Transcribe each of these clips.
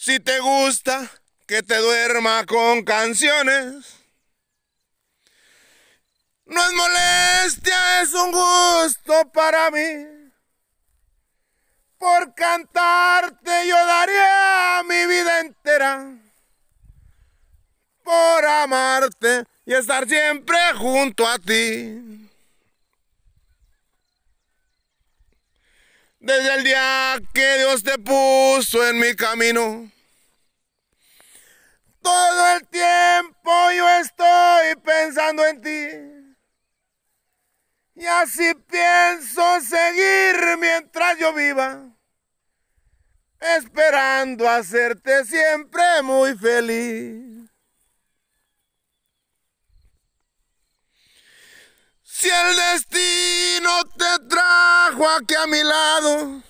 Si te gusta que te duerma con canciones. No es molestia, es un gusto para mí. Por cantarte yo daría mi vida entera. Por amarte y estar siempre junto a ti. Desde el día que Dios te puso en mi camino, todo el tiempo yo estoy pensando en ti. Y así pienso seguir mientras yo viva, esperando hacerte siempre muy feliz. Si el destino aquí a mi lado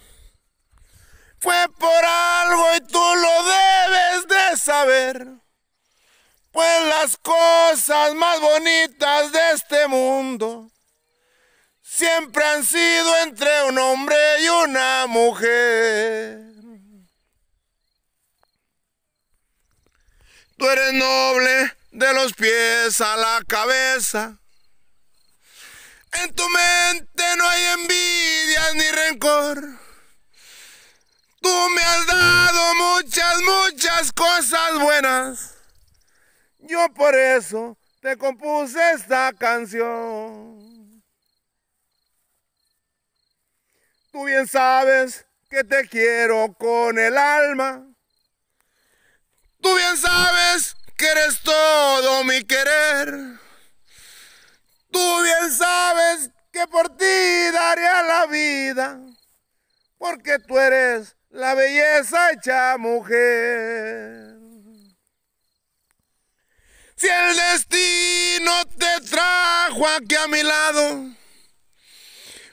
fue por algo y tú lo debes de saber. Pues las cosas más bonitas de este mundo siempre han sido entre un hombre y una mujer. Tú eres noble de los pies a la cabeza. En tu mente Tú me has dado muchas, muchas cosas buenas. Yo por eso te compuse esta canción. Tú bien sabes que te quiero con el alma. Tú bien sabes que eres todo mi querer. por ti daría la vida, porque tú eres la belleza hecha mujer. Si el destino te trajo aquí a mi lado,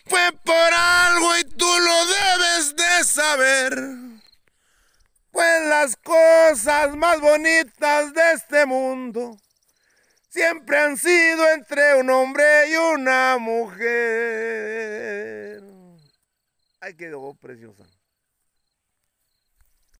fue por algo y tú lo debes de saber. Pues las cosas más bonitas de este mundo siempre han sido entre un hombre y una mujer. Ay, voz preciosa.